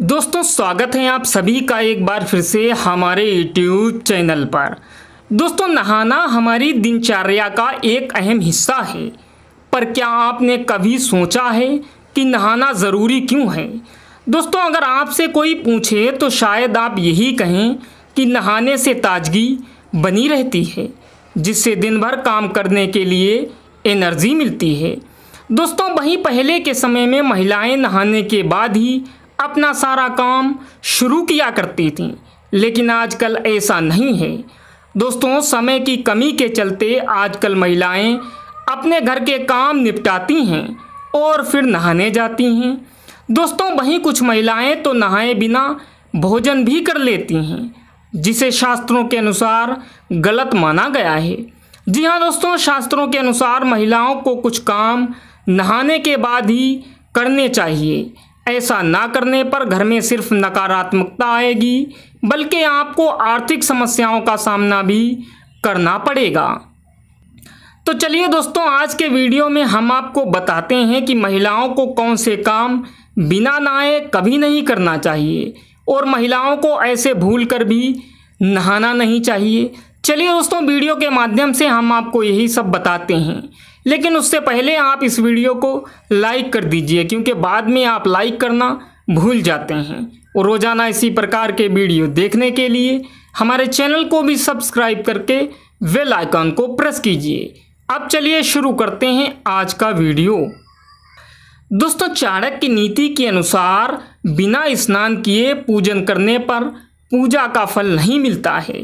दोस्तों स्वागत है आप सभी का एक बार फिर से हमारे यूट्यूब चैनल पर दोस्तों नहाना हमारी दिनचर्या का एक अहम हिस्सा है पर क्या आपने कभी सोचा है कि नहाना ज़रूरी क्यों है दोस्तों अगर आपसे कोई पूछे तो शायद आप यही कहें कि नहाने से ताजगी बनी रहती है जिससे दिन भर काम करने के लिए एनर्जी मिलती है दोस्तों वहीं पहले के समय में महिलाएं नहाने के बाद ही अपना सारा काम शुरू किया करती थीं लेकिन आजकल ऐसा नहीं है दोस्तों समय की कमी के चलते आजकल महिलाएं अपने घर के काम निपटाती हैं और फिर नहाने जाती हैं दोस्तों वहीं कुछ महिलाएं तो नहाए बिना भोजन भी कर लेती हैं जिसे शास्त्रों के अनुसार गलत माना गया है जी हाँ दोस्तों शास्त्रों के अनुसार महिलाओं को कुछ काम नहाने के बाद ही करने चाहिए ऐसा ना करने पर घर में सिर्फ नकारात्मकता आएगी बल्कि आपको आर्थिक समस्याओं का सामना भी करना पड़ेगा तो चलिए दोस्तों आज के वीडियो में हम आपको बताते हैं कि महिलाओं को कौन से काम बिना नहाए कभी नहीं करना चाहिए और महिलाओं को ऐसे भूल कर भी नहाना नहीं चाहिए चलिए दोस्तों वीडियो के माध्यम से हम आपको यही सब बताते हैं लेकिन उससे पहले आप इस वीडियो को लाइक कर दीजिए क्योंकि बाद में आप लाइक करना भूल जाते हैं और रोज़ाना इसी प्रकार के वीडियो देखने के लिए हमारे चैनल को भी सब्सक्राइब करके वेल आइकन को प्रेस कीजिए अब चलिए शुरू करते हैं आज का वीडियो दोस्तों चाणक्य की नीति के अनुसार बिना स्नान किए पूजन करने पर पूजा का फल नहीं मिलता है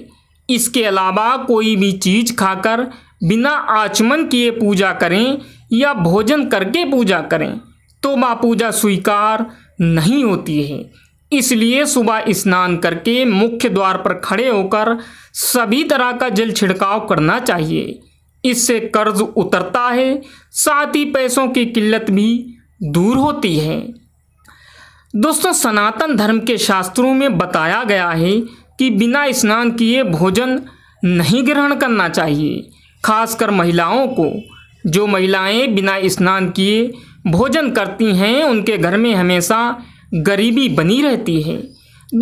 इसके अलावा कोई भी चीज़ खाकर बिना आचमन किए पूजा करें या भोजन करके पूजा करें तो माँ पूजा स्वीकार नहीं होती है इसलिए सुबह स्नान करके मुख्य द्वार पर खड़े होकर सभी तरह का जल छिड़काव करना चाहिए इससे कर्ज उतरता है साथ ही पैसों की किल्लत भी दूर होती है दोस्तों सनातन धर्म के शास्त्रों में बताया गया है कि बिना स्नान किए भोजन नहीं ग्रहण करना चाहिए खासकर महिलाओं को जो महिलाएं बिना स्नान किए भोजन करती हैं उनके घर में हमेशा गरीबी बनी रहती है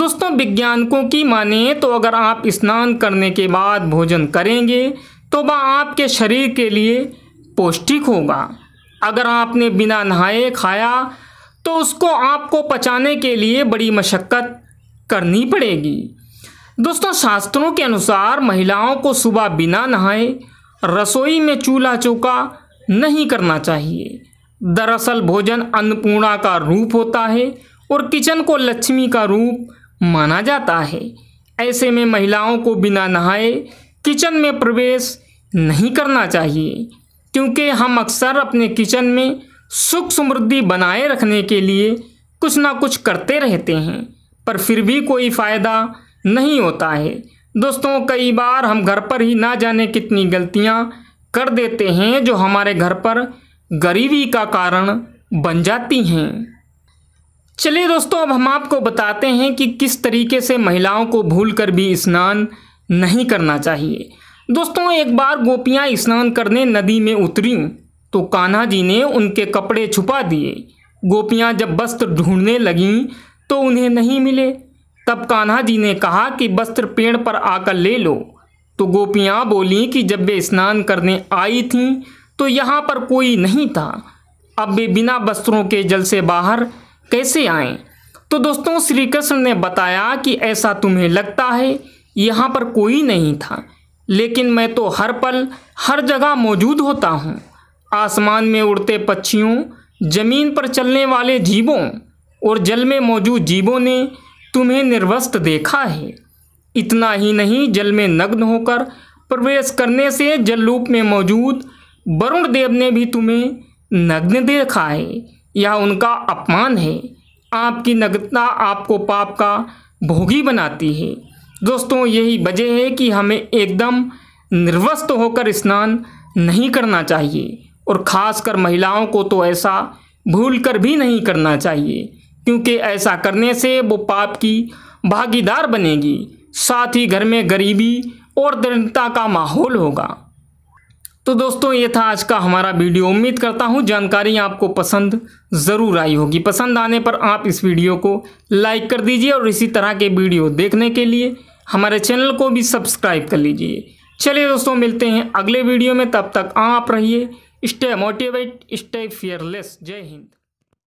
दोस्तों विज्ञानकों की माने तो अगर आप स्नान करने के बाद भोजन करेंगे तो वह आपके शरीर के लिए पौष्टिक होगा अगर आपने बिना नहाए खाया तो उसको आपको पचाने के लिए बड़ी मशक्क़त करनी पड़ेगी दोस्तों शास्त्रों के अनुसार महिलाओं को सुबह बिना नहाए रसोई में चूल्हा चौका नहीं करना चाहिए दरअसल भोजन अन्नपूर्णा का रूप होता है और किचन को लक्ष्मी का रूप माना जाता है ऐसे में महिलाओं को बिना नहाए किचन में प्रवेश नहीं करना चाहिए क्योंकि हम अक्सर अपने किचन में सुख समृद्धि बनाए रखने के लिए कुछ ना कुछ करते रहते हैं पर फिर भी कोई फ़ायदा नहीं होता है दोस्तों कई बार हम घर पर ही ना जाने कितनी गलतियां कर देते हैं जो हमारे घर पर गरीबी का कारण बन जाती हैं चलिए दोस्तों अब हम आपको बताते हैं कि किस तरीके से महिलाओं को भूल कर भी स्नान नहीं करना चाहिए दोस्तों एक बार गोपियाँ स्नान करने नदी में उतरी तो कान्हा जी ने उनके कपड़े छुपा दिए गोपियाँ जब वस्त्र ढूंढने लगीं तो उन्हें नहीं मिले तब कान्हा जी ने कहा कि वस्त्र पेड़ पर आकर ले लो तो गोपियाँ बोलीं कि जब वे स्नान करने आई थीं तो यहाँ पर कोई नहीं था अब वे बिना वस्त्रों के जल से बाहर कैसे आएं? तो दोस्तों श्री कृष्ण ने बताया कि ऐसा तुम्हें लगता है यहाँ पर कोई नहीं था लेकिन मैं तो हर पल हर जगह मौजूद होता हूँ आसमान में उड़ते पक्षियों ज़मीन पर चलने वाले जीवों और जल में मौजूद जीवों ने तुम्हें निर्वस्त देखा है इतना ही नहीं जल में नग्न होकर प्रवेश करने से जल रूप में मौजूद वरुण देव ने भी तुम्हें नग्न देखा है यह उनका अपमान है आपकी नग्नता आपको पाप का भोगी बनाती है दोस्तों यही वजह है कि हमें एकदम निर्वस्त होकर स्नान नहीं करना चाहिए और ख़ासकर महिलाओं को तो ऐसा भूल कर भी नहीं करना चाहिए क्योंकि ऐसा करने से वो पाप की भागीदार बनेगी साथ ही घर में गरीबी और दृढ़ता का माहौल होगा तो दोस्तों ये था आज का हमारा वीडियो उम्मीद करता हूँ जानकारी आपको पसंद ज़रूर आई होगी पसंद आने पर आप इस वीडियो को लाइक कर दीजिए और इसी तरह के वीडियो देखने के लिए हमारे चैनल को भी सब्सक्राइब कर लीजिए चलिए दोस्तों मिलते हैं अगले वीडियो में तब तक आप रहिए स्टे मोटिवेट स्टे फियरलेस जय हिंद